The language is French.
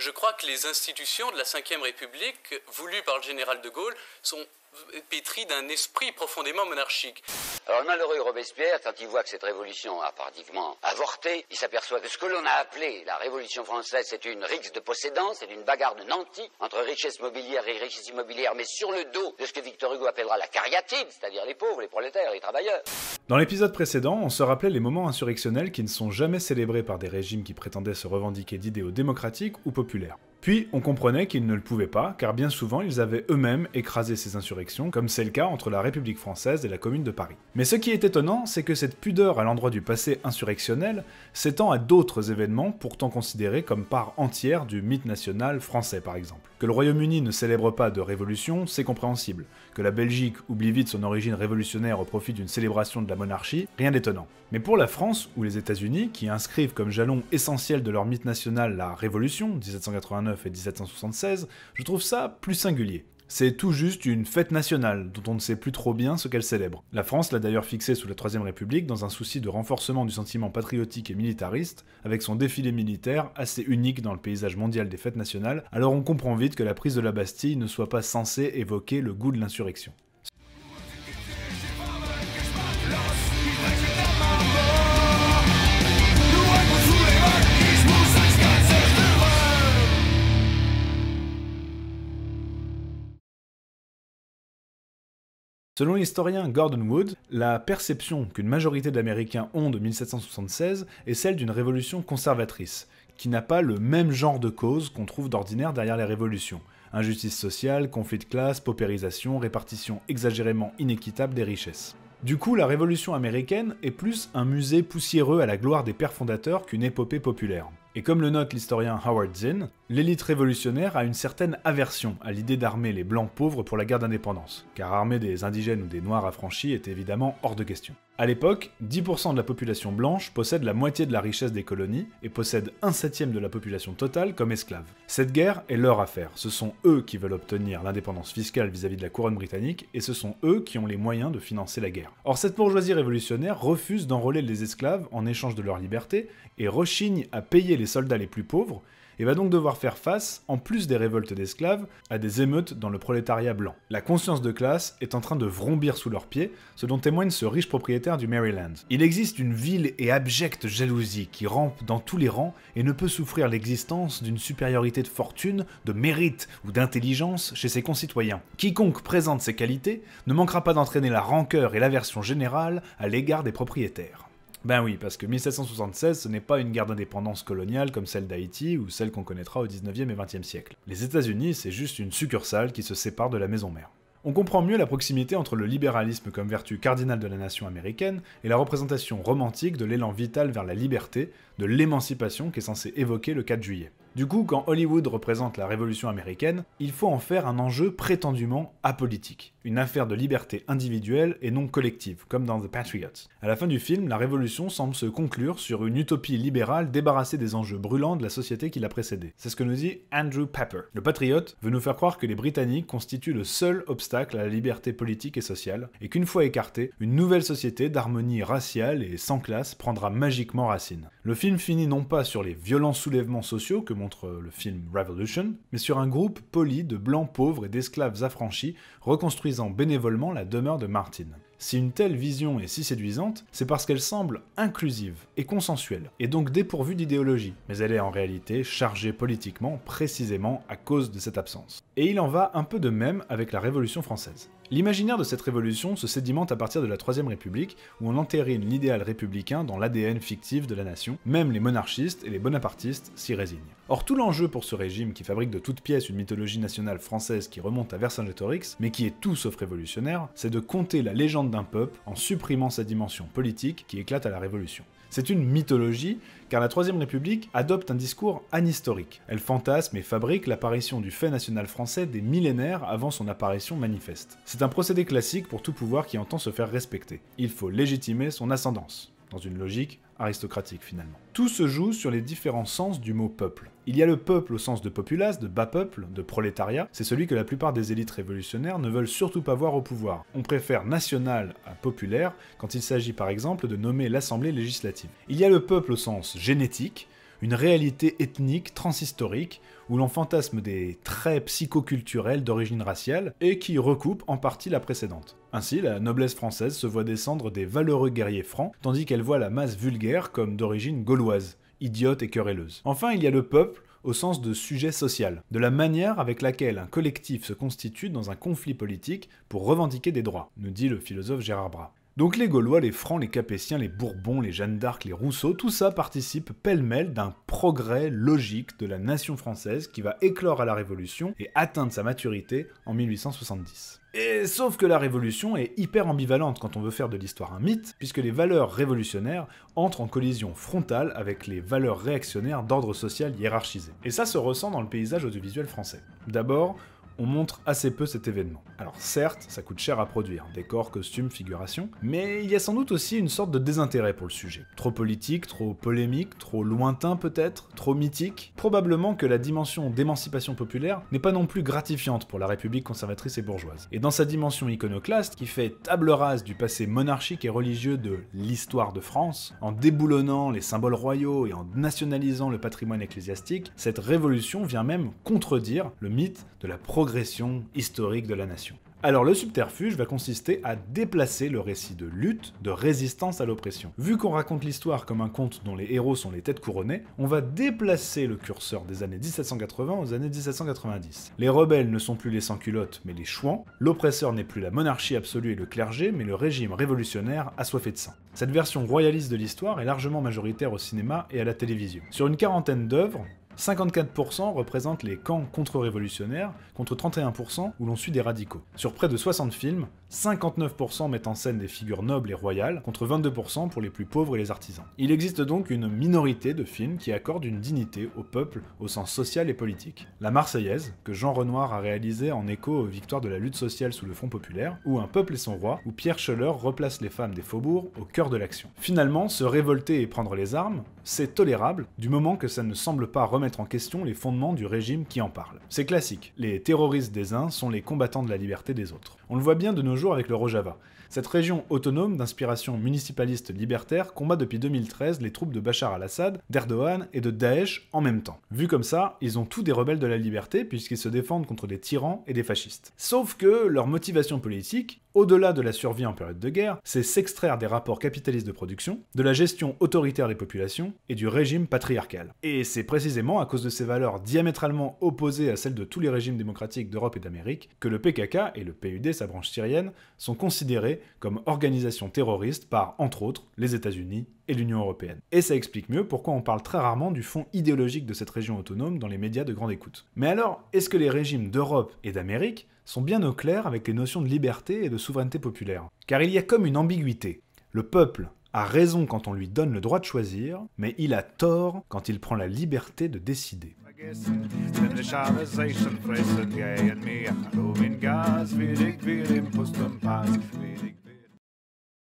je crois que les institutions de la Ve République, voulues par le général de Gaulle, sont pétri d'un esprit profondément monarchique. Alors le malheureux Robespierre, quand il voit que cette révolution a pratiquement avorté, il s'aperçoit que ce que l'on a appelé la révolution française, c'est une rixe de possédants, c'est une bagarre de nantis entre richesse mobilière et richesse immobilière, mais sur le dos de ce que Victor Hugo appellera la cariatide, c'est-à-dire les pauvres, les prolétaires, les travailleurs. Dans l'épisode précédent, on se rappelait les moments insurrectionnels qui ne sont jamais célébrés par des régimes qui prétendaient se revendiquer d'idéaux démocratiques ou populaires. Puis on comprenait qu'ils ne le pouvaient pas, car bien souvent ils avaient eux-mêmes écrasé ces insurrections, comme c'est le cas entre la République française et la Commune de Paris. Mais ce qui est étonnant, c'est que cette pudeur à l'endroit du passé insurrectionnel s'étend à d'autres événements pourtant considérés comme part entière du mythe national français par exemple. Que le Royaume-Uni ne célèbre pas de révolution, c'est compréhensible. Que la Belgique oublie vite son origine révolutionnaire au profit d'une célébration de la monarchie, rien d'étonnant. Mais pour la France ou les États-Unis, qui inscrivent comme jalon essentiel de leur mythe national la Révolution 1789 et 1776, je trouve ça plus singulier c'est tout juste une fête nationale dont on ne sait plus trop bien ce qu'elle célèbre. La France l'a d'ailleurs fixée sous la Troisième République dans un souci de renforcement du sentiment patriotique et militariste, avec son défilé militaire assez unique dans le paysage mondial des fêtes nationales, alors on comprend vite que la prise de la Bastille ne soit pas censée évoquer le goût de l'insurrection. Selon l'historien Gordon Wood, la perception qu'une majorité d'Américains ont de 1776 est celle d'une révolution conservatrice, qui n'a pas le même genre de cause qu'on trouve d'ordinaire derrière les révolutions. Injustice sociale, conflit de classe, paupérisation, répartition exagérément inéquitable des richesses. Du coup, la Révolution américaine est plus un musée poussiéreux à la gloire des pères fondateurs qu'une épopée populaire. Et comme le note l'historien Howard Zinn, l'élite révolutionnaire a une certaine aversion à l'idée d'armer les blancs pauvres pour la guerre d'indépendance, car armer des indigènes ou des noirs affranchis est évidemment hors de question. À l'époque, 10% de la population blanche possède la moitié de la richesse des colonies et possède un septième de la population totale comme esclaves. Cette guerre est leur affaire, ce sont eux qui veulent obtenir l'indépendance fiscale vis à -vis de la couronne britannique et ce sont eux qui ont les moyens de financer la guerre. Or cette bourgeoisie révolutionnaire refuse d'enrôler les esclaves en échange de leur liberté et rechigne à payer les soldats les plus pauvres et va donc devoir faire face, en plus des révoltes d'esclaves, à des émeutes dans le prolétariat blanc. La conscience de classe est en train de vrombir sous leurs pieds, ce dont témoigne ce riche propriétaire du Maryland. Il existe une vile et abjecte jalousie qui rampe dans tous les rangs et ne peut souffrir l'existence d'une supériorité de fortune, de mérite ou d'intelligence chez ses concitoyens. Quiconque présente ses qualités ne manquera pas d'entraîner la rancœur et l'aversion générale à l'égard des propriétaires. Ben oui, parce que 1776, ce n'est pas une guerre d'indépendance coloniale comme celle d'Haïti ou celle qu'on connaîtra au 19e et 20e siècle. Les États-Unis, c'est juste une succursale qui se sépare de la maison mère. On comprend mieux la proximité entre le libéralisme comme vertu cardinale de la nation américaine et la représentation romantique de l'élan vital vers la liberté, de l'émancipation qu'est censé évoquer le 4 juillet. Du coup, quand Hollywood représente la révolution américaine, il faut en faire un enjeu prétendument apolitique une affaire de liberté individuelle et non collective, comme dans The Patriots. À la fin du film, la révolution semble se conclure sur une utopie libérale débarrassée des enjeux brûlants de la société qui l'a précédée. C'est ce que nous dit Andrew Pepper. Le patriote veut nous faire croire que les Britanniques constituent le seul obstacle à la liberté politique et sociale, et qu'une fois écartée, une nouvelle société d'harmonie raciale et sans classe prendra magiquement racine. Le film finit non pas sur les violents soulèvements sociaux que montre le film Revolution, mais sur un groupe poli de blancs pauvres et d'esclaves affranchis reconstruits bénévolement la demeure de Martin. Si une telle vision est si séduisante, c'est parce qu'elle semble inclusive et consensuelle, et donc dépourvue d'idéologie, mais elle est en réalité chargée politiquement précisément à cause de cette absence et il en va un peu de même avec la Révolution française. L'imaginaire de cette révolution se sédimente à partir de la Troisième République, où on entérine l'idéal républicain dans l'ADN fictif de la nation, même les monarchistes et les bonapartistes s'y résignent. Or tout l'enjeu pour ce régime qui fabrique de toutes pièces une mythologie nationale française qui remonte à Vercingétorix, mais qui est tout sauf révolutionnaire, c'est de compter la légende d'un peuple en supprimant sa dimension politique qui éclate à la Révolution. C'est une mythologie, car la Troisième République adopte un discours anhistorique. Elle fantasme et fabrique l'apparition du fait national français des millénaires avant son apparition manifeste. C'est un procédé classique pour tout pouvoir qui entend se faire respecter. Il faut légitimer son ascendance, dans une logique aristocratique finalement. Tout se joue sur les différents sens du mot peuple. Il y a le peuple au sens de populace, de bas peuple, de prolétariat, c'est celui que la plupart des élites révolutionnaires ne veulent surtout pas voir au pouvoir. On préfère national à populaire quand il s'agit par exemple de nommer l'Assemblée législative. Il y a le peuple au sens génétique, une réalité ethnique transhistorique où l'on fantasme des traits psychoculturels d'origine raciale et qui recoupe en partie la précédente. Ainsi, la noblesse française se voit descendre des valeureux guerriers francs, tandis qu'elle voit la masse vulgaire comme d'origine gauloise idiote et querelleuse. Enfin, il y a le peuple, au sens de sujet social, de la manière avec laquelle un collectif se constitue dans un conflit politique pour revendiquer des droits, nous dit le philosophe Gérard Bras. Donc les Gaulois, les Francs, les Capétiens, les Bourbons, les Jeanne d'Arc, les Rousseau, tout ça participe pêle-mêle d'un progrès logique de la nation française qui va éclore à la Révolution et atteindre sa maturité en 1870. Et sauf que la Révolution est hyper ambivalente quand on veut faire de l'histoire un mythe, puisque les valeurs révolutionnaires entrent en collision frontale avec les valeurs réactionnaires d'ordre social hiérarchisé. Et ça se ressent dans le paysage audiovisuel français. D'abord, on montre assez peu cet événement. Alors certes, ça coûte cher à produire, décor, costumes, figuration, mais il y a sans doute aussi une sorte de désintérêt pour le sujet. Trop politique, trop polémique, trop lointain peut-être, trop mythique. Probablement que la dimension d'émancipation populaire n'est pas non plus gratifiante pour la République conservatrice et bourgeoise. Et dans sa dimension iconoclaste, qui fait table rase du passé monarchique et religieux de l'histoire de France, en déboulonnant les symboles royaux et en nationalisant le patrimoine ecclésiastique, cette révolution vient même contredire le mythe de la progression historique de la nation. Alors le subterfuge va consister à déplacer le récit de lutte, de résistance à l'oppression. Vu qu'on raconte l'histoire comme un conte dont les héros sont les têtes couronnées, on va déplacer le curseur des années 1780 aux années 1790. Les rebelles ne sont plus les sans-culottes mais les chouans, l'oppresseur n'est plus la monarchie absolue et le clergé mais le régime révolutionnaire assoiffé de sang. Cette version royaliste de l'histoire est largement majoritaire au cinéma et à la télévision. Sur une quarantaine d'œuvres, 54% représentent les camps contre-révolutionnaires, contre 31% où l'on suit des radicaux. Sur près de 60 films, 59% mettent en scène des figures nobles et royales, contre 22% pour les plus pauvres et les artisans. Il existe donc une minorité de films qui accordent une dignité au peuple au sens social et politique. La Marseillaise, que Jean Renoir a réalisée en écho aux victoires de la lutte sociale sous le Front Populaire, ou Un peuple et son roi, où Pierre Scheller replace les femmes des faubourgs au cœur de l'action. Finalement, se révolter et prendre les armes, c'est tolérable du moment que ça ne semble pas remettre en question les fondements du régime qui en parle. C'est classique, les terroristes des uns sont les combattants de la liberté des autres. On le voit bien de nos jours avec le Rojava. Cette région autonome d'inspiration municipaliste libertaire combat depuis 2013 les troupes de Bachar al-Assad, d'Erdogan et de Daesh en même temps. Vu comme ça, ils ont tous des rebelles de la liberté puisqu'ils se défendent contre des tyrans et des fascistes. Sauf que leur motivation politique, au-delà de la survie en période de guerre, c'est s'extraire des rapports capitalistes de production, de la gestion autoritaire des populations et du régime patriarcal. Et c'est précisément à cause de ces valeurs diamétralement opposées à celles de tous les régimes démocratiques d'Europe et d'Amérique que le PKK et le PUD sa branche syrienne, sont considérées comme organisations terroristes par, entre autres, les États-Unis et l'Union européenne. Et ça explique mieux pourquoi on parle très rarement du fond idéologique de cette région autonome dans les médias de grande écoute. Mais alors, est-ce que les régimes d'Europe et d'Amérique sont bien au clair avec les notions de liberté et de souveraineté populaire Car il y a comme une ambiguïté. Le peuple a raison quand on lui donne le droit de choisir, mais il a tort quand il prend la liberté de décider. vergessen, denn ich habe Seichen fressen, ja, in mir. Du in Gas, wie dick, wie im Pust und Pass,